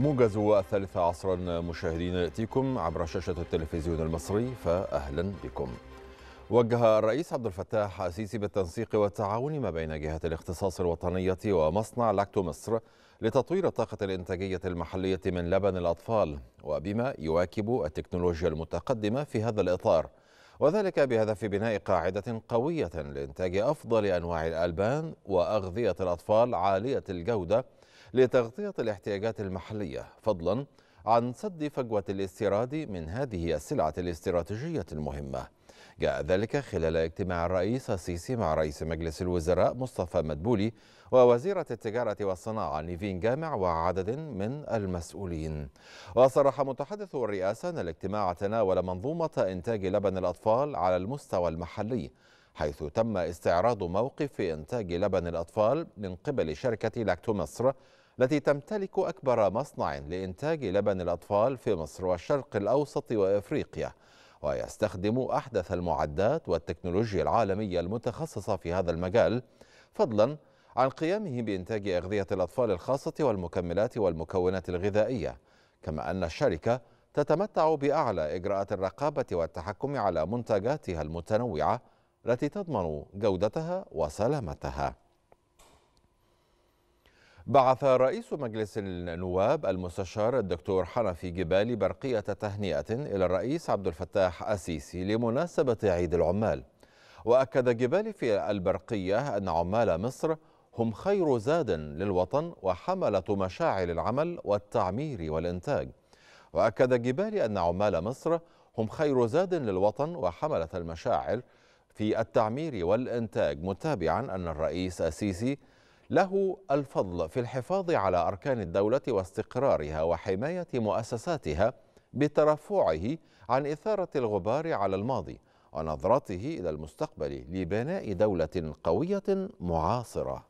موجز الثالثة عصرا مشاهدينا ياتيكم عبر شاشه التلفزيون المصري فاهلا بكم. وجه الرئيس عبد الفتاح السيسي بالتنسيق والتعاون ما بين جهة الاختصاص الوطنية ومصنع لاكتو مصر لتطوير الطاقة الإنتاجية المحلية من لبن الأطفال وبما يواكب التكنولوجيا المتقدمة في هذا الإطار وذلك بهدف بناء قاعدة قوية لإنتاج أفضل أنواع الألبان وأغذية الأطفال عالية الجودة لتغطية الاحتياجات المحلية فضلا عن سد فجوة الاستيراد من هذه السلعة الاستراتيجية المهمة جاء ذلك خلال اجتماع الرئيس السيسي مع رئيس مجلس الوزراء مصطفى مدبولي ووزيرة التجارة والصناعة نيفين جامع وعدد من المسؤولين وصرح متحدث الرئاسة أن الاجتماع تناول منظومة إنتاج لبن الأطفال على المستوى المحلي حيث تم استعراض موقف إنتاج لبن الأطفال من قبل شركة لاكتو مصر التي تمتلك أكبر مصنع لإنتاج لبن الأطفال في مصر والشرق الأوسط وإفريقيا ويستخدم أحدث المعدات والتكنولوجيا العالمية المتخصصة في هذا المجال فضلا عن قيامه بإنتاج أغذية الأطفال الخاصة والمكملات والمكونات الغذائية كما أن الشركة تتمتع بأعلى إجراءات الرقابة والتحكم على منتجاتها المتنوعة التي تضمن جودتها وسلامتها بعث رئيس مجلس النواب المستشار الدكتور حنفي جبالي برقية تهنئة إلى الرئيس عبد الفتاح السيسي لمناسبة عيد العمال وأكد جبالي في البرقية أن عمال مصر هم خير زاد للوطن وحملة مشاعر العمل والتعمير والإنتاج وأكد جبالي أن عمال مصر هم خير زاد للوطن وحملة المشاعر في التعمير والإنتاج متابعا أن الرئيس السيسي له الفضل في الحفاظ على أركان الدولة واستقرارها وحماية مؤسساتها بترفعه عن إثارة الغبار على الماضي ونظرته إلى المستقبل لبناء دولة قوية معاصرة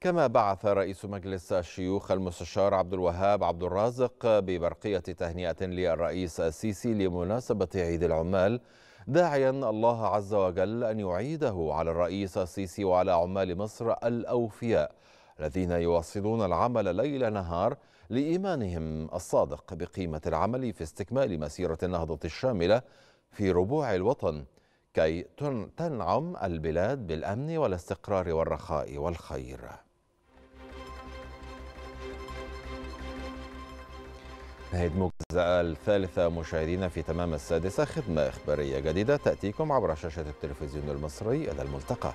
كما بعث رئيس مجلس الشيوخ المستشار عبد الوهاب عبد الرازق ببرقية تهنئة للرئيس السيسي لمناسبة عيد العمال داعيا الله عز وجل أن يعيده على الرئيس السيسي وعلى عمال مصر الأوفياء الذين يواصلون العمل ليل نهار لإيمانهم الصادق بقيمة العمل في استكمال مسيرة النهضة الشاملة في ربوع الوطن كي تنعم البلاد بالأمن والاستقرار والرخاء والخير نهاية مجزأة الثالثة مشاهدينا في تمام السادسة خدمة إخبارية جديدة تأتيكم عبر شاشة التلفزيون المصري إلى الملتقى